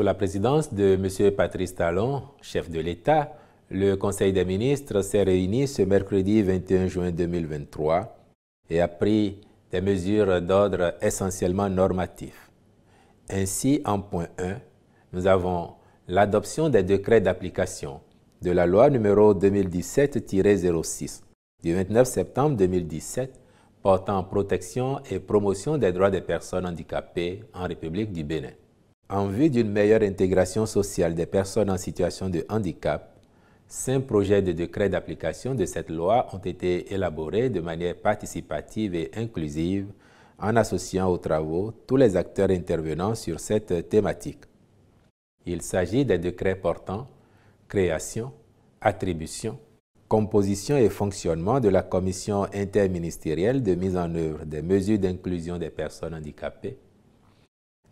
Sous la présidence de M. Patrice Talon, chef de l'État, le Conseil des ministres s'est réuni ce mercredi 21 juin 2023 et a pris des mesures d'ordre essentiellement normatif. Ainsi, en point 1, nous avons l'adoption des décrets d'application de la loi numéro 2017-06 du 29 septembre 2017 portant protection et promotion des droits des personnes handicapées en République du Bénin. En vue d'une meilleure intégration sociale des personnes en situation de handicap, cinq projets de décret d'application de cette loi ont été élaborés de manière participative et inclusive en associant aux travaux tous les acteurs intervenant sur cette thématique. Il s'agit des décrets portant création, attribution, composition et fonctionnement de la commission interministérielle de mise en œuvre des mesures d'inclusion des personnes handicapées,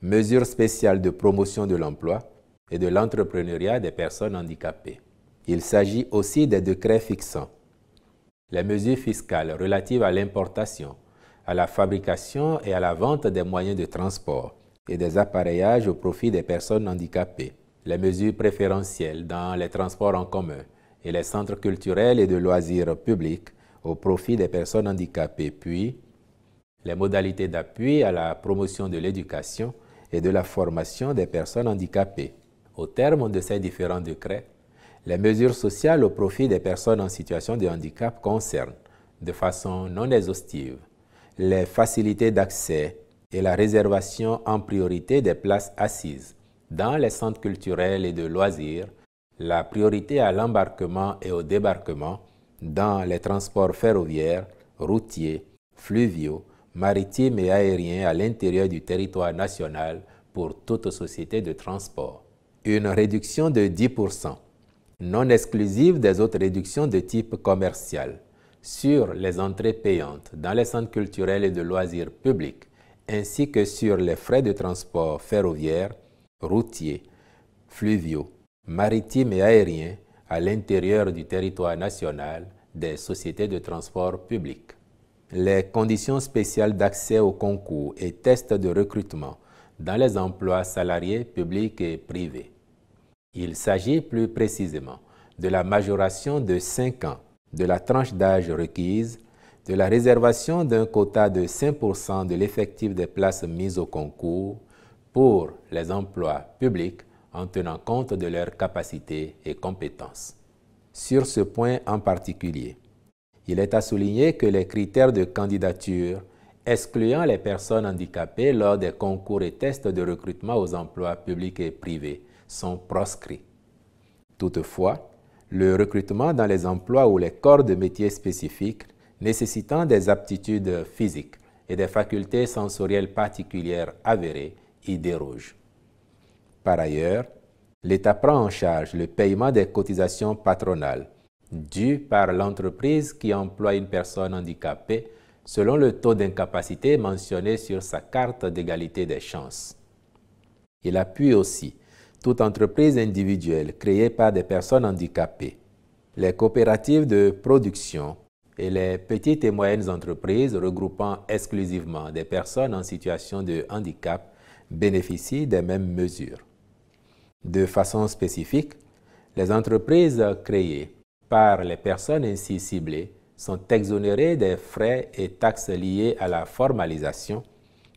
mesures spéciales de promotion de l'emploi et de l'entrepreneuriat des personnes handicapées. Il s'agit aussi des décrets fixants. les mesures fiscales relatives à l'importation, à la fabrication et à la vente des moyens de transport et des appareillages au profit des personnes handicapées, les mesures préférentielles dans les transports en commun et les centres culturels et de loisirs publics au profit des personnes handicapées, puis les modalités d'appui à la promotion de l'éducation et de la formation des personnes handicapées. Au terme de ces différents décrets, les mesures sociales au profit des personnes en situation de handicap concernent, de façon non exhaustive, les facilités d'accès et la réservation en priorité des places assises dans les centres culturels et de loisirs, la priorité à l'embarquement et au débarquement dans les transports ferroviaires, routiers, fluviaux, Maritime et aérien à l'intérieur du territoire national pour toute société de transport. Une réduction de 10%, non exclusive des autres réductions de type commercial, sur les entrées payantes dans les centres culturels et de loisirs publics, ainsi que sur les frais de transport ferroviaire, routier, fluviaux, maritime et aérien à l'intérieur du territoire national des sociétés de transport public les conditions spéciales d'accès aux concours et tests de recrutement dans les emplois salariés publics et privés. Il s'agit plus précisément de la majoration de 5 ans de la tranche d'âge requise, de la réservation d'un quota de 5% de l'effectif des places mises au concours pour les emplois publics en tenant compte de leurs capacités et compétences. Sur ce point en particulier, il est à souligner que les critères de candidature excluant les personnes handicapées lors des concours et tests de recrutement aux emplois publics et privés sont proscrits. Toutefois, le recrutement dans les emplois ou les corps de métiers spécifiques nécessitant des aptitudes physiques et des facultés sensorielles particulières avérées y déroge. Par ailleurs, l'État prend en charge le paiement des cotisations patronales dû par l'entreprise qui emploie une personne handicapée selon le taux d'incapacité mentionné sur sa carte d'égalité des chances. Il appuie aussi toute entreprise individuelle créée par des personnes handicapées, les coopératives de production et les petites et moyennes entreprises regroupant exclusivement des personnes en situation de handicap bénéficient des mêmes mesures. De façon spécifique, les entreprises créées par les personnes ainsi ciblées sont exonérées des frais et taxes liés à la formalisation,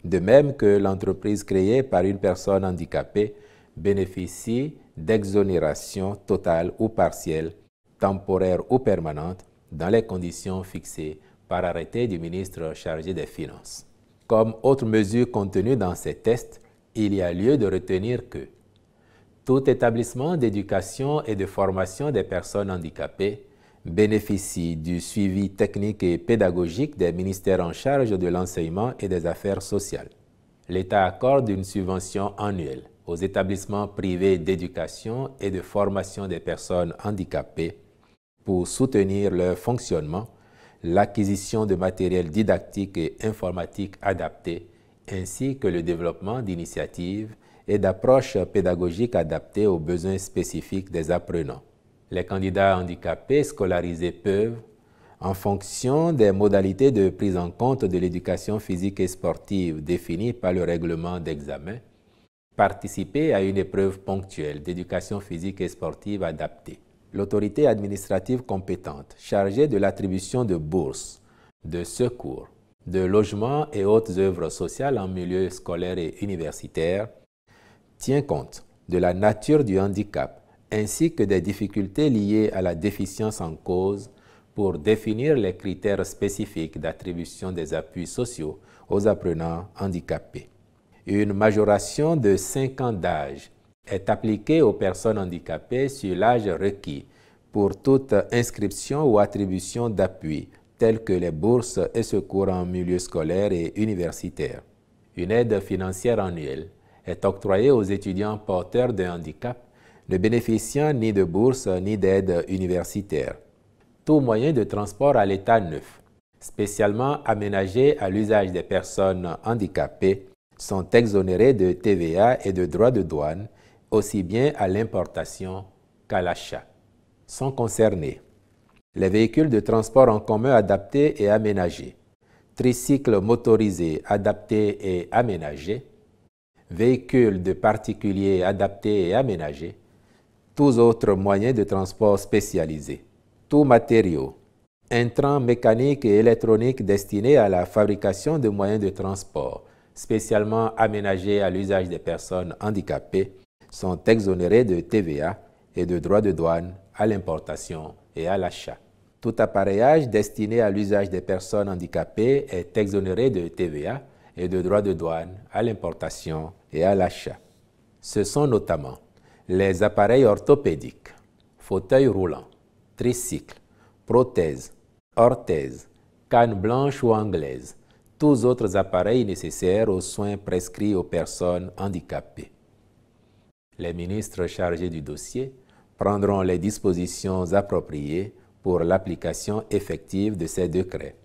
de même que l'entreprise créée par une personne handicapée bénéficie d'exonération totale ou partielle, temporaire ou permanente, dans les conditions fixées par arrêté du ministre chargé des Finances. Comme autre mesure contenue dans ces tests, il y a lieu de retenir que tout établissement d'éducation et de formation des personnes handicapées bénéficie du suivi technique et pédagogique des ministères en charge de l'enseignement et des affaires sociales. L'État accorde une subvention annuelle aux établissements privés d'éducation et de formation des personnes handicapées pour soutenir leur fonctionnement, l'acquisition de matériel didactique et informatique adapté, ainsi que le développement d'initiatives et d'approches pédagogiques adaptées aux besoins spécifiques des apprenants. Les candidats handicapés scolarisés peuvent, en fonction des modalités de prise en compte de l'éducation physique et sportive définies par le règlement d'examen, participer à une épreuve ponctuelle d'éducation physique et sportive adaptée. L'autorité administrative compétente chargée de l'attribution de bourses, de secours, de logements et autres œuvres sociales en milieu scolaire et universitaire tient compte de la nature du handicap ainsi que des difficultés liées à la déficience en cause pour définir les critères spécifiques d'attribution des appuis sociaux aux apprenants handicapés. Une majoration de 5 ans d'âge est appliquée aux personnes handicapées sur l'âge requis pour toute inscription ou attribution d'appui, tels que les bourses et secours en milieu scolaire et universitaire. Une aide financière annuelle est octroyée aux étudiants porteurs de handicap ne bénéficiant ni de bourse ni d'aide universitaire. Tous moyens de transport à l'état neuf, spécialement aménagés à l'usage des personnes handicapées, sont exonérés de TVA et de droits de douane, aussi bien à l'importation qu'à l'achat. Sont concernés les véhicules de transport en commun adaptés et aménagés, tricycles motorisés adaptés et aménagés, véhicules de particuliers adaptés et aménagés, tous autres moyens de transport spécialisés, tous matériaux, intrants mécaniques et électroniques destinés à la fabrication de moyens de transport spécialement aménagés à l'usage des personnes handicapées sont exonérés de TVA et de droits de douane à l'importation et à l'achat. Tout appareillage destiné à l'usage des personnes handicapées est exonéré de TVA et de droits de douane à l'importation et à l'achat. Ce sont notamment les appareils orthopédiques, fauteuils roulants, tricycles, prothèses, orthèses, cannes blanches ou anglaises, tous autres appareils nécessaires aux soins prescrits aux personnes handicapées. Les ministres chargés du dossier prendront les dispositions appropriées pour l'application effective de ces décrets